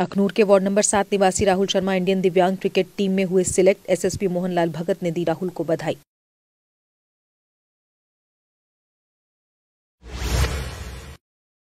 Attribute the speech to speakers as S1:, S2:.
S1: अखनूर के ward number सात निवासी राहुल शर्मा इंडियन दिव्यांग क्रिकेट टीम में हुए सिलेक्ट एसएसपी मोहनलाल भगत ने दी राहुल को बधाई